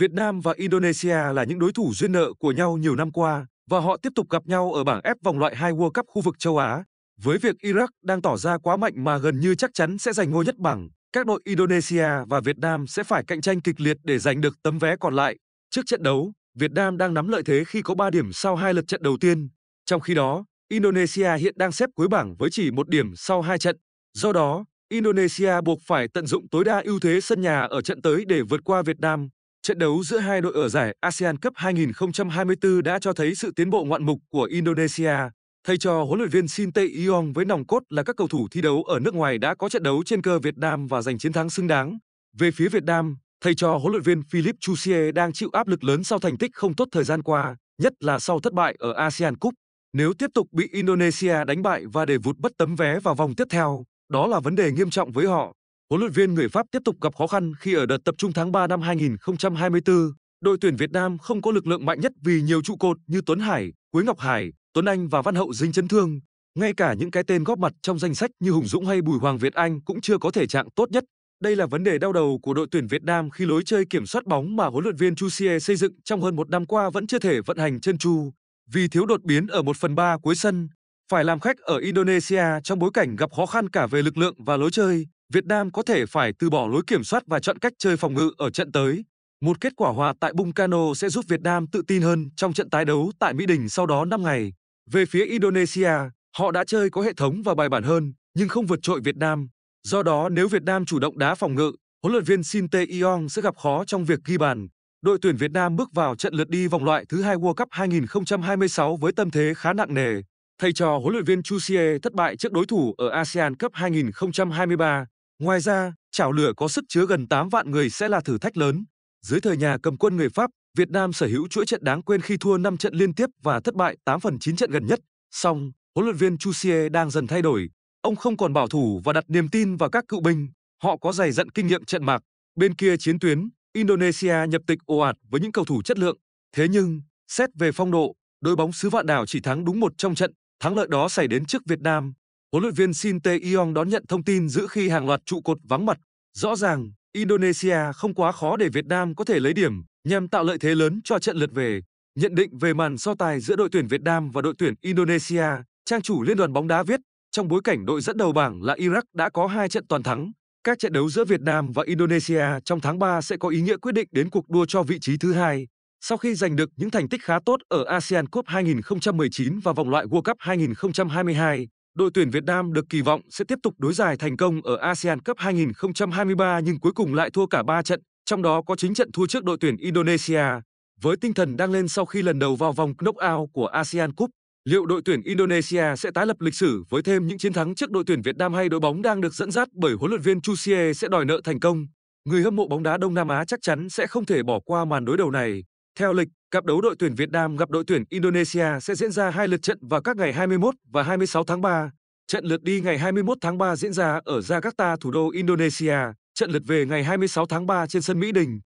Việt Nam và Indonesia là những đối thủ duyên nợ của nhau nhiều năm qua và họ tiếp tục gặp nhau ở bảng F vòng loại hai World Cup khu vực châu Á. Với việc Iraq đang tỏ ra quá mạnh mà gần như chắc chắn sẽ giành ngôi nhất bảng, các đội Indonesia và Việt Nam sẽ phải cạnh tranh kịch liệt để giành được tấm vé còn lại. Trước trận đấu, Việt Nam đang nắm lợi thế khi có 3 điểm sau hai lượt trận đầu tiên. Trong khi đó, Indonesia hiện đang xếp cuối bảng với chỉ một điểm sau hai trận. Do đó, Indonesia buộc phải tận dụng tối đa ưu thế sân nhà ở trận tới để vượt qua Việt Nam. Trận đấu giữa hai đội ở giải ASEAN Cup 2024 đã cho thấy sự tiến bộ ngoạn mục của Indonesia. Thầy trò huấn luyện viên Shin Tae-yong với nòng cốt là các cầu thủ thi đấu ở nước ngoài đã có trận đấu trên cơ Việt Nam và giành chiến thắng xứng đáng. Về phía Việt Nam, thầy trò huấn luyện viên Philip Chusie đang chịu áp lực lớn sau thành tích không tốt thời gian qua, nhất là sau thất bại ở ASEAN Cup. Nếu tiếp tục bị Indonesia đánh bại và để vụt bất tấm vé vào vòng tiếp theo, đó là vấn đề nghiêm trọng với họ huấn luyện viên người Pháp tiếp tục gặp khó khăn khi ở đợt tập trung tháng 3 năm 2024, đội tuyển Việt Nam không có lực lượng mạnh nhất vì nhiều trụ cột như Tuấn Hải, Quế Ngọc Hải, Tuấn Anh và Văn Hậu dính chấn thương. Ngay cả những cái tên góp mặt trong danh sách như Hùng Dũng hay Bùi Hoàng Việt Anh cũng chưa có thể trạng tốt nhất. Đây là vấn đề đau đầu của đội tuyển Việt Nam khi lối chơi kiểm soát bóng mà huấn luyện viên Chu Xie xây dựng trong hơn một năm qua vẫn chưa thể vận hành chân chu. Vì thiếu đột biến ở 1 phần 3 cuối sân, phải làm khách ở Indonesia trong bối cảnh gặp khó khăn cả về lực lượng và lối chơi. Việt Nam có thể phải từ bỏ lối kiểm soát và chọn cách chơi phòng ngự ở trận tới. Một kết quả hòa tại Bungkano sẽ giúp Việt Nam tự tin hơn trong trận tái đấu tại Mỹ Đình sau đó 5 ngày. Về phía Indonesia, họ đã chơi có hệ thống và bài bản hơn, nhưng không vượt trội Việt Nam. Do đó, nếu Việt Nam chủ động đá phòng ngự, huấn luyện viên Shin tae sẽ gặp khó trong việc ghi bàn. Đội tuyển Việt Nam bước vào trận lượt đi vòng loại thứ hai World Cup 2026 với tâm thế khá nặng nề. Thầy trò huấn luyện viên Chu Xie thất bại trước đối thủ ở ASEAN Cup 2023. Ngoài ra, chảo lửa có sức chứa gần 8 vạn người sẽ là thử thách lớn. Dưới thời nhà cầm quân người Pháp, Việt Nam sở hữu chuỗi trận đáng quên khi thua 5 trận liên tiếp và thất bại 8 phần 9 trận gần nhất. Song, huấn luyện viên Chusier đang dần thay đổi. Ông không còn bảo thủ và đặt niềm tin vào các cựu binh. Họ có dày dặn kinh nghiệm trận mạc. Bên kia chiến tuyến, Indonesia nhập tịch ồ ạt với những cầu thủ chất lượng. Thế nhưng, xét về phong độ, đội bóng xứ vạn đảo chỉ thắng đúng một trong trận. Thắng lợi đó xảy đến trước Việt Nam, Huấn luyện viên Shin Tae-yong đón nhận thông tin giữ khi hàng loạt trụ cột vắng mặt. Rõ ràng, Indonesia không quá khó để Việt Nam có thể lấy điểm nhằm tạo lợi thế lớn cho trận lượt về. Nhận định về màn so tài giữa đội tuyển Việt Nam và đội tuyển Indonesia, trang chủ Liên đoàn bóng đá viết, trong bối cảnh đội dẫn đầu bảng là Iraq đã có hai trận toàn thắng, các trận đấu giữa Việt Nam và Indonesia trong tháng 3 sẽ có ý nghĩa quyết định đến cuộc đua cho vị trí thứ hai. Sau khi giành được những thành tích khá tốt ở ASEAN Cup 2019 và vòng loại World Cup 2022, đội tuyển Việt Nam được kỳ vọng sẽ tiếp tục đối giải thành công ở ASEAN Cup 2023 nhưng cuối cùng lại thua cả 3 trận, trong đó có chính trận thua trước đội tuyển Indonesia. Với tinh thần đang lên sau khi lần đầu vào vòng knockout của ASEAN Cup, liệu đội tuyển Indonesia sẽ tái lập lịch sử với thêm những chiến thắng trước đội tuyển Việt Nam hay đội bóng đang được dẫn dắt bởi huấn luyện viên Chu Xie sẽ đòi nợ thành công? Người hâm mộ bóng đá Đông Nam Á chắc chắn sẽ không thể bỏ qua màn đối đầu này. Theo lịch, Cặp đấu đội tuyển Việt Nam gặp đội tuyển Indonesia sẽ diễn ra hai lượt trận vào các ngày 21 và 26 tháng 3. Trận lượt đi ngày 21 tháng 3 diễn ra ở Jakarta, thủ đô Indonesia, trận lượt về ngày 26 tháng 3 trên sân Mỹ Đình.